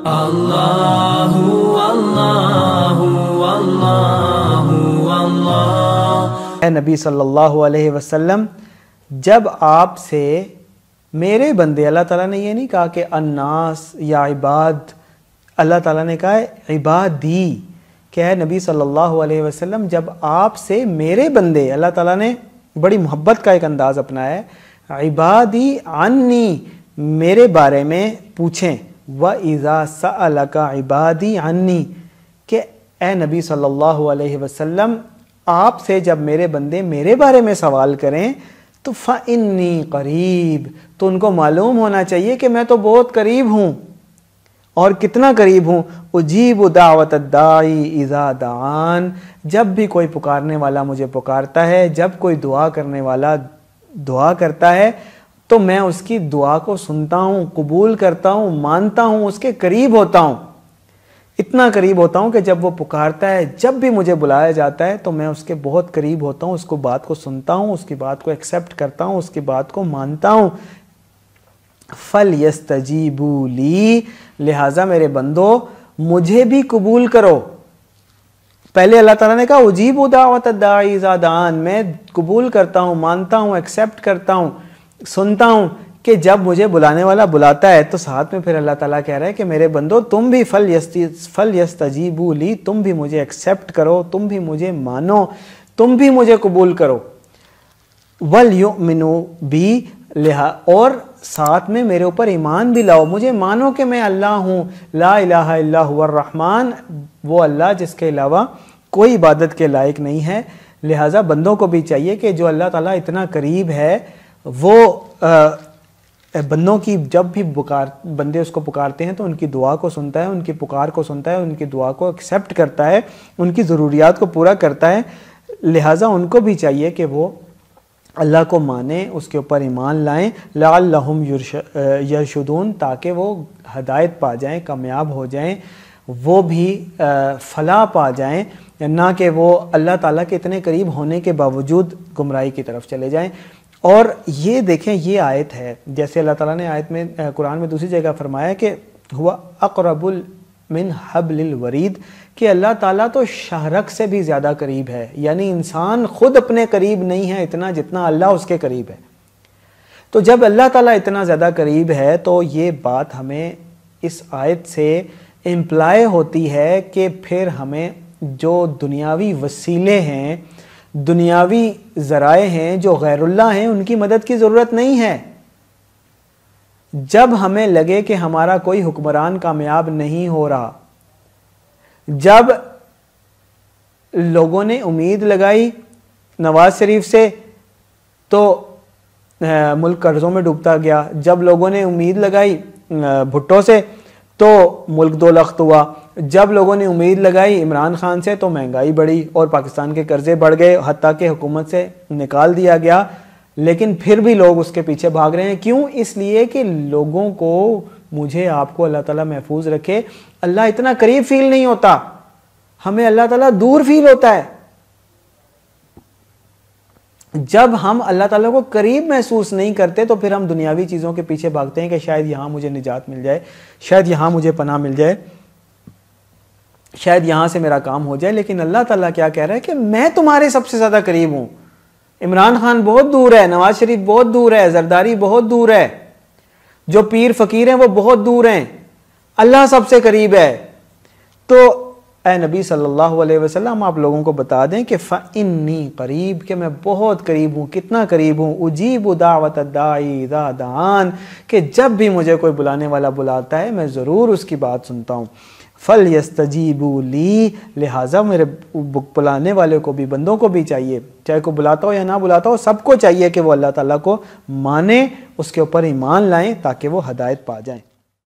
الله नबी सल्लल्लाहु अलैहि वसल्लम जब आपसे मेरे बंदे अल्लाह ताला ने ये नहीं कहा कि अन्नास या इबाद अल्लाह ताला ने कहा इबादी क्या है नबी सल्लल्लाहु अलैहि वसल्लम जब आपसे मेरे बंदे अल्लाह ताला ने बड़ी मोहब्बत का एक अंदाज़ अपनाया है इबादी आन्नी मेरे बारे में पूछें व इज़ा सलका इबादी अन्नी के ए नबी सल्लल्लाहु अलैहि वसल्लम आपसे जब मेरे बंदे मेरे बारे में सवाल करें तो फ़न्नी करीब तो उनको मालूम होना चाहिए कि मैं तो बहुत करीब हूँ और कितना करीब हूँ उजीब दावत दाई इज़ा दान जब भी कोई पुकारने वाला मुझे पुकारता है जब कोई दुआ करने वाला दुआ करता है तो मैं उसकी दुआ को सुनता हूँ कबूल करता हूँ मानता हूँ उसके करीब होता हूँ इतना करीब होता हूँ कि जब वो पुकारता है जब भी मुझे बुलाया जाता है तो मैं उसके बहुत करीब होता हूँ उसको बात को सुनता हूँ उसकी बात को एक्सेप्ट करता हूँ उसकी बात को मानता हूँ फल यस्तजीबूली लिहाजा मेरे बंदो मुझे भी कबूल करो पहले अल्लाह ताला ने कहा उजीब उदावत दादान मैं कबूल करता हूँ मानता हूँ एक्सेप्ट करता हूँ सुनता हूँ कि जब मुझे बुलाने वाला बुलाता है तो साथ में फिर अल्लाह ताला कह रहा है कि मेरे बंदो तुम भी फल यस्ती फल यस्तजीबू ली तुम भी मुझे एक्सेप्ट करो तुम भी मुझे मानो तुम भी मुझे कबूल करो वल यू मिनो भी लिहा और साथ में मेरे ऊपर ईमान भी लाओ मुझे मानो कि मैं अल्लाह हूँ ला इला वो अल्लाह जिसके अलावा कोई इबादत के लायक नहीं है लिहाजा बंदों को भी चाहिए कि जो अल्लाह ताला इतना करीब है वो आ, बंदों की जब भी पुकार बंदे उसको पुकारते हैं तो उनकी दुआ को सुनता है उनकी पुकार को सुनता है उनकी दुआ को एक्सेप्ट करता है उनकी ज़रूरियात को पूरा करता है लिहाजा उनको भी चाहिए कि वो अल्लाह को माने उसके ऊपर ईमान लाएं लहुम यरशुदून ताकि वो हदायत पा जाएँ कामयाब हो जाएँ वो भी फला पा जाएँ ना कि वो अल्लाह ताला के इतने करीब होने के बावजूद गुमराही की तरफ चले जाएँ और ये देखें ये आयत है जैसे अल्लाह ताला ने आयत में कुरान में दूसरी जगह फरमाया कि हुआ अकरबुल मिन हबलिल वरीद कि अल्लाह ताला तो शाहरक से भी ज़्यादा करीब है यानी इंसान खुद अपने करीब नहीं है इतना जितना अल्लाह उसके करीब है तो जब अल्लाह ताला इतना ज़्यादा करीब है तो ये बात हमें इस आयत से इम्प्लाय होती है कि फिर हमें जो दुनियावी वसीले हैं दुनियावी ज़राए हैं जो गैरुल्ला हैं उनकी मदद की ज़रूरत नहीं है जब हमें लगे कि हमारा कोई हुक्मरान कामयाब नहीं हो रहा जब लोगों ने उम्मीद लगाई नवाज शरीफ से तो मुल्क कर्ज़ों में डूबता गया जब लोगों ने उम्मीद लगाई भुट्टो से तो मुल्क दो लख्त हुआ जब लोगों ने उम्मीद लगाई इमरान खान से तो महंगाई बढ़ी और पाकिस्तान के कर्जे बढ़ गए हती कि हुकूमत से निकाल दिया गया लेकिन फिर भी लोग उसके पीछे भाग रहे हैं क्यों इसलिए कि लोगों को मुझे आपको अल्लाह ताला महफूज रखे अल्लाह इतना करीब फील नहीं होता हमें अल्लाह ताला दूर फील होता है जब हम अल्लाह ताला को करीब महसूस नहीं करते तो फिर हम दुनियावी चीज़ों के पीछे भागते हैं कि शायद यहाँ मुझे निजात मिल जाए शायद यहाँ मुझे पना मिल जाए शायद यहाँ से मेरा काम हो जाए लेकिन अल्लाह ताला क्या कह रहा है कि मैं तुम्हारे सबसे ज़्यादा करीब हूँ इमरान खान बहुत दूर है नवाज शरीफ बहुत दूर है जरदारी बहुत दूर है जो पीर फकीर हैं वो बहुत दूर हैं अल्लाह सबसे करीब है तो ए नबी सल्लल्लाहु अलैहि वसल्लम आप लोगों को बता दें कि फ़न्नी करीब के मैं बहुत करीब हूँ कितना करीब हूँ उजीब दावत दान कि जब भी मुझे कोई बुलाने वाला बुलाता है मैं ज़रूर उसकी बात सुनता हूँ फ़ल यस्तजीबू ली लिहाजा मेरे बुलाने वाले को भी बंदों को भी चाहिए चाहे को बुलाता हो या ना बुलाता हो सबको चाहिए कि वो अल्लाह ताला को माने उसके ऊपर ईमान लाएं ताकि वो हदायत पा जाएं